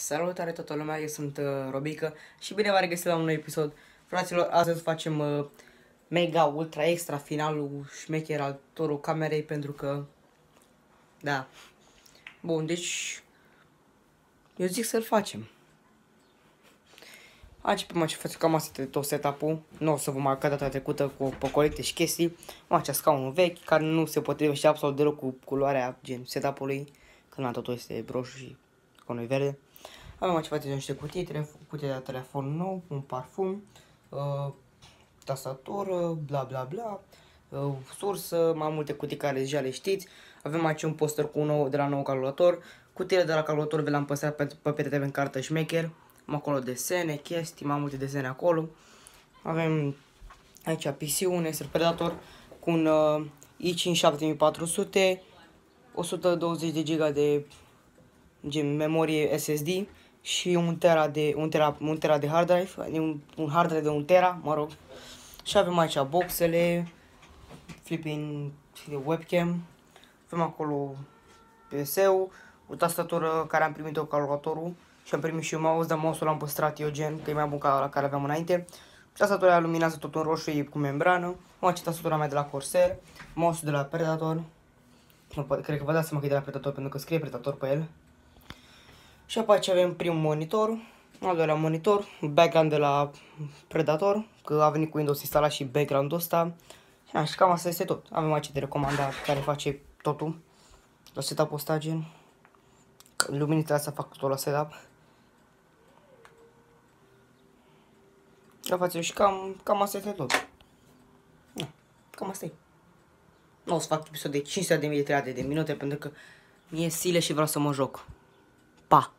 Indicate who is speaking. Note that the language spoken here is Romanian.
Speaker 1: Salutare toată lumea, eu sunt uh, Robica și bine v-am regăsit la un nou episod. Fraților, astăzi facem uh, mega, ultra, extra finalul șmecher al torul camerei pentru că... Da. Bun, deci... Eu zic să-l facem. Aici pe mai ce facem cam asta de tot setup-ul. Nu o să vă mai data trecută cu pocolete și chestii. Mă, acea scaun vechi care nu se potrivește absolut deloc cu culoarea gen setup-ului. Când la totul este broșu și conul verde. Avem aici față niște cutii, cutie de telefon nou, un parfum, uh, tastatură, bla bla bla, uh, sursă, mai multe cutii care deja le știți. Avem aici un poster cu nou, de la nou calculator, cutiile de la calculator vi le-am păstrat pe, pe perete în cartă șmecher, am acolo desene, chestii, mai multe desene acolo. Avem aici PC, un Acer Predator cu un uh, i5-7400, 120 de GB de gen, memorie SSD, și un tera de, un tera, un tera de hard drive, adică un, un hard drive de un tera, mă rog. Și avem aici boxele, flipping de webcam, avem acolo PS-ul, o tastatură care am primit-o calculatorul și am primit și un mouse, dar mouse-ul l-am păstrat eu gen, că e mai bun ca la care aveam înainte. Tastatura aia luminează tot în roșu, e cu membrană. Am aici tastatura mea de la Corsair, mouse de la Predator. Cred că vă dați seama că e de la Predator pentru că scrie Predator pe el. Și apoi aici avem primul monitor, al doilea monitor, background de la Predator, că a venit cu Windows instalat și background-ul ăsta. Și așa, cam asta este tot. Avem aici de recomandat care face totul. La setup-ul ăsta, gen. Luminitele asta fac totul la setup. La față și cam, cam asta este tot. Ia, cam asta e. Nu o să fac episod de 500 de, de minute pentru că mi-e sile și vreau să mă joc. Pa!